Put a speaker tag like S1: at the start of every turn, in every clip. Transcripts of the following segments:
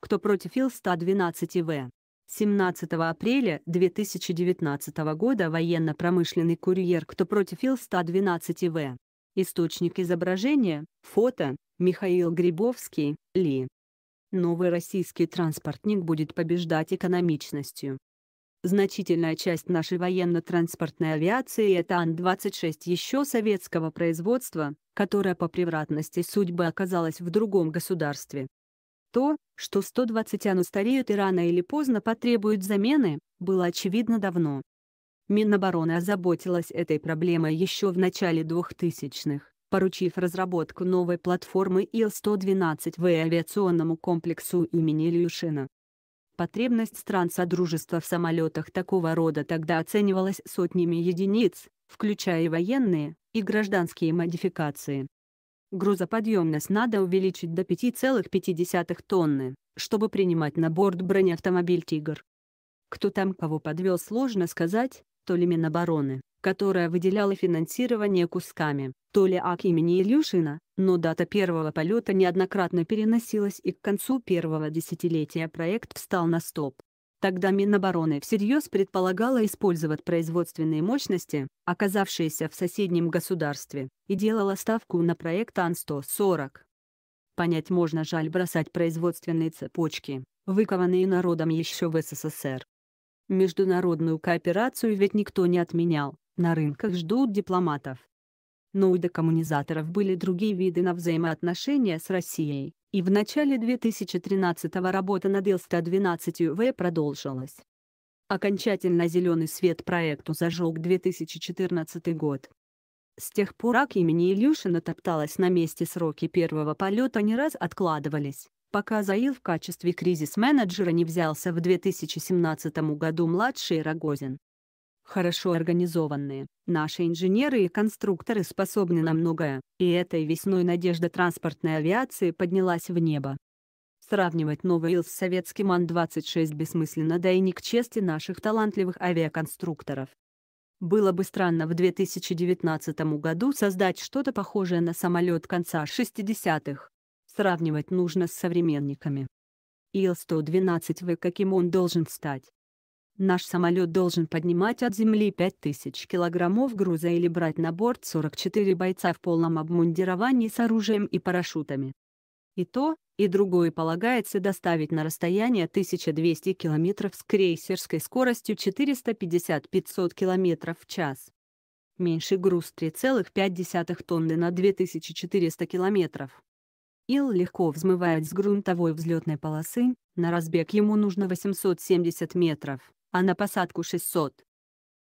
S1: кто против Ил-112В. 17 апреля 2019 года военно-промышленный курьер «Кто против Ил-112В». Источник изображения, фото, Михаил Грибовский, Ли. Новый российский транспортник будет побеждать экономичностью. Значительная часть нашей военно-транспортной авиации – это Ан-26 еще советского производства, которая по превратности судьбы оказалась в другом государстве. То, что 120 ану стареют и рано или поздно потребуют замены, было очевидно давно. Минобороны озаботилась этой проблемой еще в начале 2000-х, поручив разработку новой платформы Ил-112В авиационному комплексу имени Ильюшина. Потребность стран Содружества в самолетах такого рода тогда оценивалась сотнями единиц, включая и военные, и гражданские модификации. Грузоподъемность надо увеличить до 5,5 тонны, чтобы принимать на борт бронеавтомобиль «Тигр». Кто там кого подвел, сложно сказать, то ли Минобороны, которая выделяла финансирование кусками, то ли АК имени Ильюшина, но дата первого полета неоднократно переносилась и к концу первого десятилетия проект встал на стоп. Тогда Минобороны всерьез предполагала использовать производственные мощности, оказавшиеся в соседнем государстве, и делала ставку на проект Ан-140. Понять можно жаль бросать производственные цепочки, выкованные народом еще в СССР. Международную кооперацию ведь никто не отменял, на рынках ждут дипломатов. Но ну у декоммунизаторов были другие виды на взаимоотношения с Россией. И в начале 2013-го работа над ил 112 в продолжилась. Окончательно зеленый свет проекту зажег 2014 год. С тех пор рак имени Илюшина топталась на месте сроки первого полета не раз откладывались, пока Заил в качестве кризис-менеджера не взялся в 2017 году младший Рогозин. Хорошо организованные, Наши инженеры и конструкторы способны на многое, и этой весной надежда транспортной авиации поднялась в небо. Сравнивать новый ИЛ с советским Ан-26 бессмысленно, да и не к чести наших талантливых авиаконструкторов. Было бы странно в 2019 году создать что-то похожее на самолет конца 60-х. Сравнивать нужно с современниками. Ил-112В каким он должен стать? Наш самолет должен поднимать от земли 5000 килограммов груза или брать на борт 44 бойца в полном обмундировании с оружием и парашютами. И то, и другое полагается доставить на расстояние 1200 километров с крейсерской скоростью 450-500 километров в час. Меньший груз 3,5 тонны на 2400 километров. Ил легко взмывает с грунтовой взлетной полосы, на разбег ему нужно 870 метров а на посадку 600.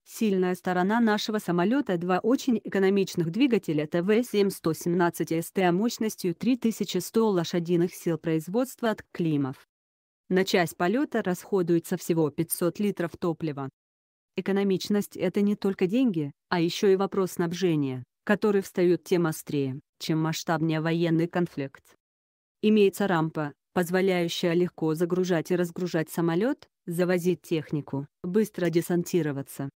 S1: Сильная сторона нашего самолета – два очень экономичных двигателя ТВ-7-117СТ мощностью 3100 лошадиных сил производства от Климов. На часть полета расходуется всего 500 литров топлива. Экономичность – это не только деньги, а еще и вопрос снабжения, который встает тем острее, чем масштабнее военный конфликт. Имеется рампа, позволяющая легко загружать и разгружать самолет, завозить технику, быстро десантироваться.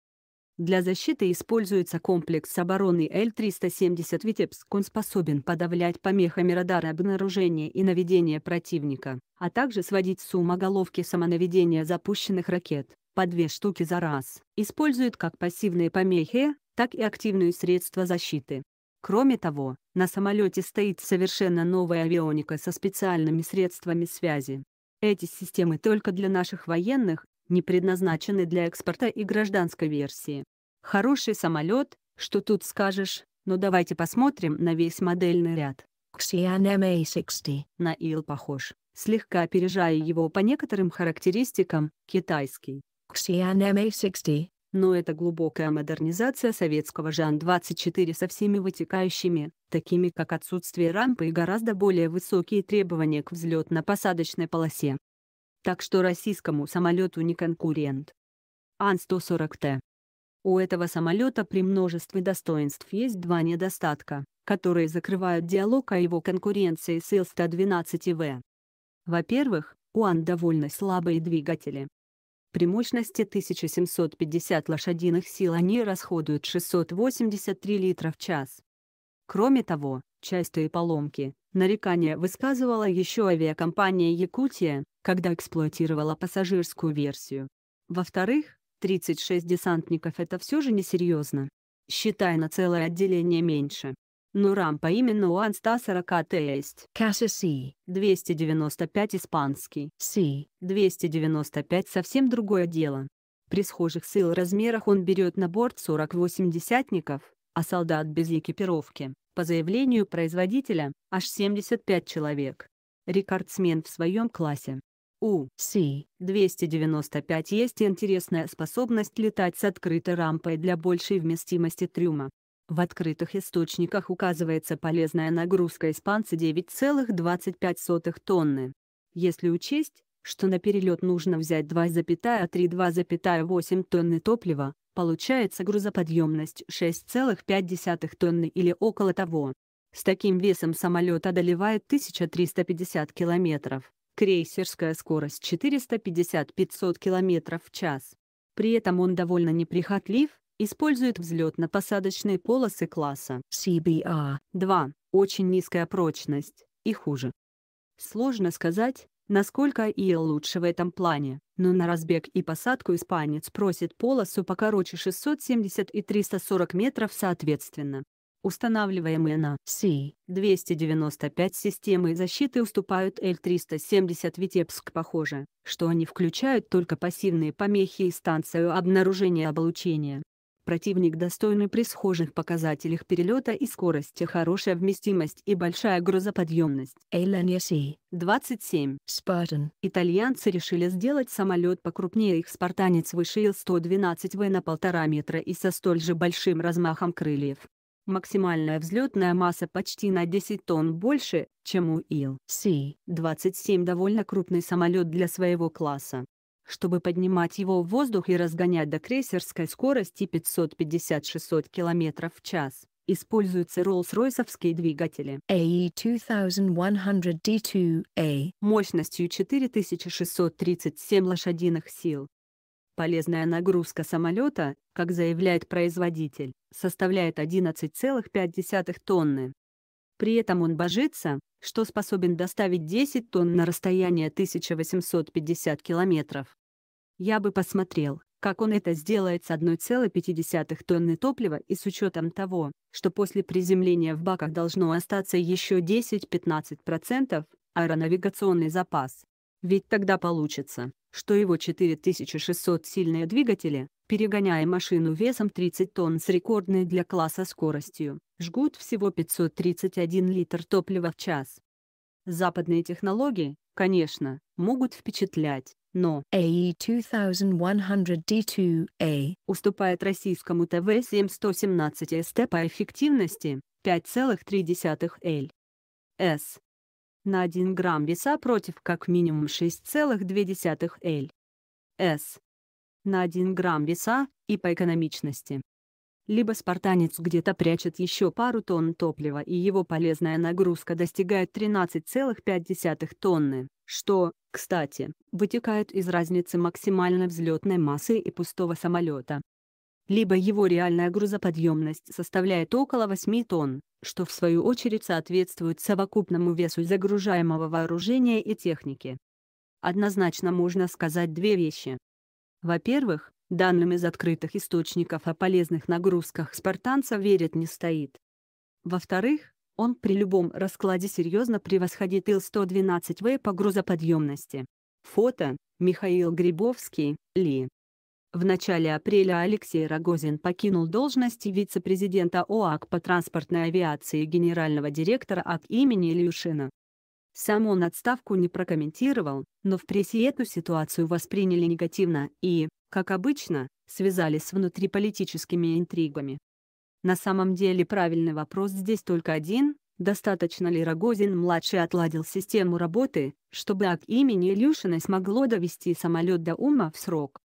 S1: Для защиты используется комплекс обороны Л-370 «Витебск». Он способен подавлять помехами радара обнаружения и наведения противника, а также сводить с ума головки самонаведения запущенных ракет, по две штуки за раз. Использует как пассивные помехи, так и активные средства защиты. Кроме того, на самолете стоит совершенно новая авионика со специальными средствами связи, эти системы только для наших военных, не предназначены для экспорта и гражданской версии. Хороший самолет, что тут скажешь, но давайте посмотрим на весь модельный ряд. Xian MA-60 на ИЛ похож, слегка опережая его по некоторым характеристикам, китайский. Xian MA-60 но это глубокая модернизация советского Жан-24 со всеми вытекающими, такими как отсутствие рампы и гораздо более высокие требования к взлетно-посадочной полосе. Так что российскому самолету не конкурент. Ан-140Т. У этого самолета при множестве достоинств есть два недостатка, которые закрывают диалог о его конкуренции с Ил-112В. Во-первых, у Ан довольно слабые двигатели. При мощности 1750 лошадиных сил они расходуют 683 литра в час. Кроме того, частые поломки, нарекания высказывала еще авиакомпания «Якутия», когда эксплуатировала пассажирскую версию. Во-вторых, 36 десантников – это все же несерьезно. Считай на целое отделение меньше. Но рампа именно у Ан-140 Т есть. касси С. 295 испанский. си 295 совсем другое дело. При схожих сил размерах он берет на борт 40 восьмидесятников, а солдат без экипировки, по заявлению производителя, аж 75 человек. Рекордсмен в своем классе. У Си-295 есть интересная способность летать с открытой рампой для большей вместимости трюма. В открытых источниках указывается полезная нагрузка испанца 9,25 тонны. Если учесть, что на перелет нужно взять 2,3-2,8 тонны топлива, Получается грузоподъемность 6,5 тонны или около того. С таким весом самолет одолевает 1350 километров. Крейсерская скорость 450-500 километров в час. При этом он довольно неприхотлив, использует взлетно-посадочные полосы класса CBR-2, очень низкая прочность и хуже. Сложно сказать, насколько и лучше в этом плане. Но на разбег и посадку испанец просит полосу покороче 670 и 340 метров соответственно. Устанавливаемые на C-295 системы защиты уступают L-370 Витебск похоже, что они включают только пассивные помехи и станцию обнаружения облучения противник достойный при схожих показателях перелета и скорости, хорошая вместимость и большая грузоподъемность. Эланьяси. 27. Спартан. Итальянцы решили сделать самолет покрупнее их «Спартанец» выше Ил-112В на полтора метра и со столь же большим размахом крыльев. Максимальная взлетная масса почти на 10 тонн больше, чем у Ил-Си. 27 довольно крупный самолет для своего класса. Чтобы поднимать его в воздух и разгонять до крейсерской скорости 550-600 км в час, используются Rolls-Royce'овские двигатели AE2100D2A e мощностью 4637 лошадиных сил. Полезная нагрузка самолета, как заявляет производитель, составляет 11,5 тонны. При этом он божится, что способен доставить 10 тонн на расстояние 1850 километров. Я бы посмотрел, как он это сделает с 1,5 тонны топлива и с учетом того, что после приземления в баках должно остаться еще 10-15% аэронавигационный запас. Ведь тогда получится, что его 4600 сильные двигатели, перегоняя машину весом 30 тонн с рекордной для класса скоростью, жгут всего 531 литр топлива в час. Западные технологии, конечно, могут впечатлять, но AE 2100D2A уступает российскому тв 717 ст по эффективности 5,3 л.с. На 1 грамм веса против как минимум 6,2 л.с. На 1 грамм веса и по экономичности либо спартанец где-то прячет еще пару тонн топлива и его полезная нагрузка достигает 13,5 тонны, что, кстати, вытекает из разницы максимальной взлетной массы и пустого самолета. Либо его реальная грузоподъемность составляет около 8 тонн, что в свою очередь соответствует совокупному весу загружаемого вооружения и техники. Однозначно можно сказать две вещи. Во-первых, Данным из открытых источников о полезных нагрузках спартанца верят не стоит. Во-вторых, он при любом раскладе серьезно превосходит Ил-112В по грузоподъемности. Фото Михаил Грибовский, Ли. В начале апреля Алексей Рогозин покинул должность вице-президента ОАК по транспортной авиации генерального директора АК имени Ильюшина. Сам он отставку не прокомментировал, но в прессе эту ситуацию восприняли негативно и, как обычно, связали с внутриполитическими интригами. На самом деле правильный вопрос здесь только один – достаточно ли Рогозин-младший отладил систему работы, чтобы от имени Илюшина смогло довести самолет до ума в срок?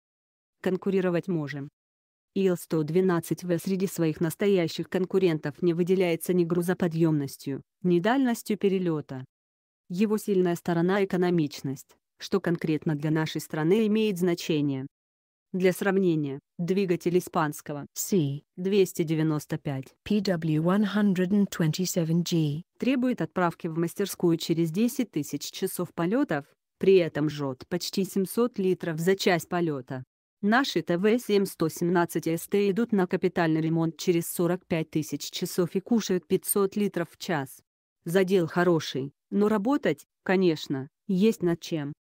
S1: Конкурировать можем. Ил-112В среди своих настоящих конкурентов не выделяется ни грузоподъемностью, ни дальностью перелета, его сильная сторона – экономичность, что конкретно для нашей страны имеет значение. Для сравнения, двигатель испанского C-295 PW127G требует отправки в мастерскую через 10 тысяч часов полетов, при этом жжет почти 700 литров за час полета. Наши ТВ-717СТ идут на капитальный ремонт через 45 тысяч часов и кушают 500 литров в час. Задел хороший, но работать, конечно, есть над чем.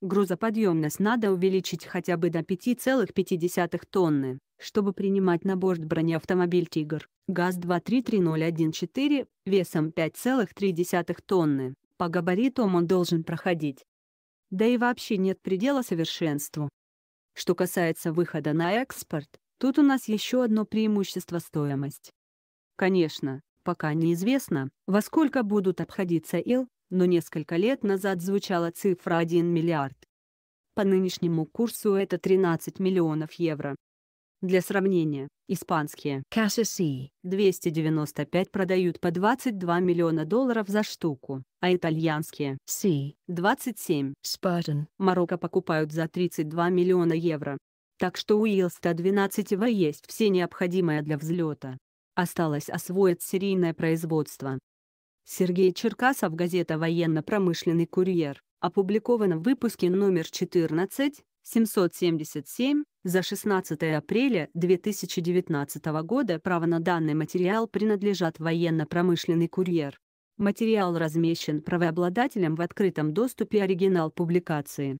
S1: Грузоподъемность надо увеличить хотя бы до 5,5 тонны, чтобы принимать на борт бронеавтомобиль «Тигр» ГАЗ-233014 весом 5,3 тонны. По габаритам он должен проходить. Да и вообще нет предела совершенству. Что касается выхода на экспорт, тут у нас еще одно преимущество – стоимость. Конечно, пока неизвестно, во сколько будут обходиться ил, но несколько лет назад звучала цифра 1 миллиард. По нынешнему курсу это 13 миллионов евро. Для сравнения, испанские KCC 295 продают по 22 миллиона долларов за штуку, а итальянские C 27 Spartan Марокко покупают за 32 миллиона евро. Так что у ил 112 есть все необходимое для взлета осталось освоить серийное производство. Сергей Черкасов, газета «Военно-промышленный курьер», опубликована в выпуске номер 14, 777, за 16 апреля 2019 года право на данный материал принадлежат «Военно-промышленный курьер». Материал размещен правообладателем в открытом доступе оригинал публикации.